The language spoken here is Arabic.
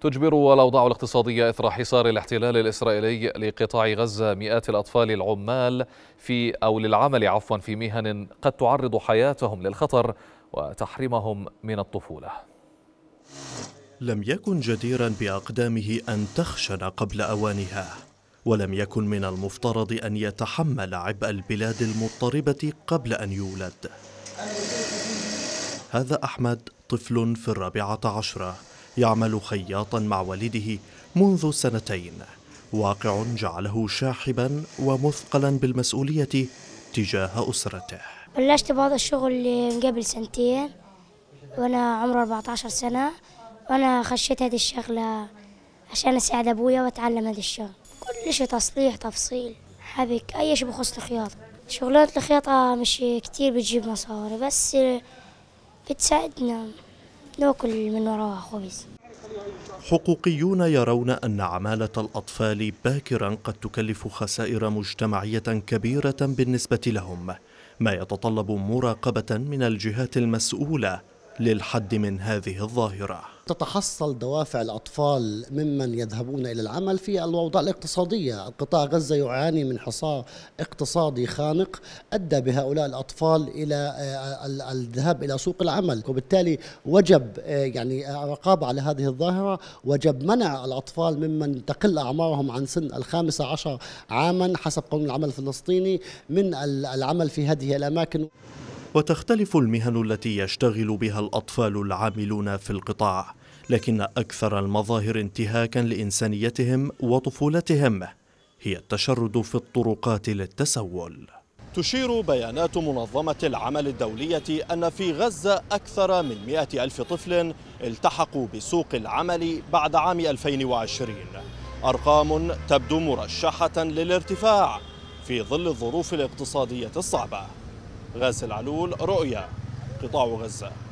تجبر الأوضاع الاقتصادية إثر حصار الاحتلال الإسرائيلي لقطاع غزة مئات الأطفال العمال في أو للعمل عفوا في مهن قد تعرض حياتهم للخطر وتحرمهم من الطفولة لم يكن جديرا بأقدامه أن تخشن قبل أوانها ولم يكن من المفترض أن يتحمل عبء البلاد المضطربة قبل أن يولد هذا أحمد طفل في الرابعة عشرة يعمل خياطا مع والده منذ سنتين واقع جعله شاحبا ومثقلا بالمسؤولية تجاه أسرته بلشت بهذا الشغل من قبل سنتين وأنا عمري 14 سنة وأنا خشيت هذه الشغلة عشان أساعد أبويا وأتعلم هذا الشغل كل شيء تصليح تفصيل حبك أي شيء بخص الخياطة شغلات الخياطة مش كتير بتجيب مصاري بس بتساعدنا ناكل من وراها خبز حقوقيون يرون أن عمالة الأطفال باكرا قد تكلف خسائر مجتمعية كبيرة بالنسبة لهم ما يتطلب مراقبة من الجهات المسؤولة للحد من هذه الظاهرة تتحصل دوافع الأطفال ممن يذهبون إلى العمل في الأوضاع الاقتصادية قطاع غزة يعاني من حصار اقتصادي خانق أدى بهؤلاء الأطفال إلى آه، الذهاب إلى سوق العمل وبالتالي وجب آه، يعني آه، رقابة على هذه الظاهرة وجب منع الأطفال ممن تقل أعمارهم عن سن الخامسة عشر عاما حسب قانون العمل الفلسطيني من العمل في هذه الأماكن وتختلف المهن التي يشتغل بها الأطفال العاملون في القطاع لكن أكثر المظاهر انتهاكا لإنسانيتهم وطفولتهم هي التشرد في الطرقات للتسول تشير بيانات منظمة العمل الدولية أن في غزة أكثر من 100 ألف طفل التحقوا بسوق العمل بعد عام 2020 أرقام تبدو مرشحة للارتفاع في ظل الظروف الاقتصادية الصعبة غاسل العلول رؤيا قطاع غزة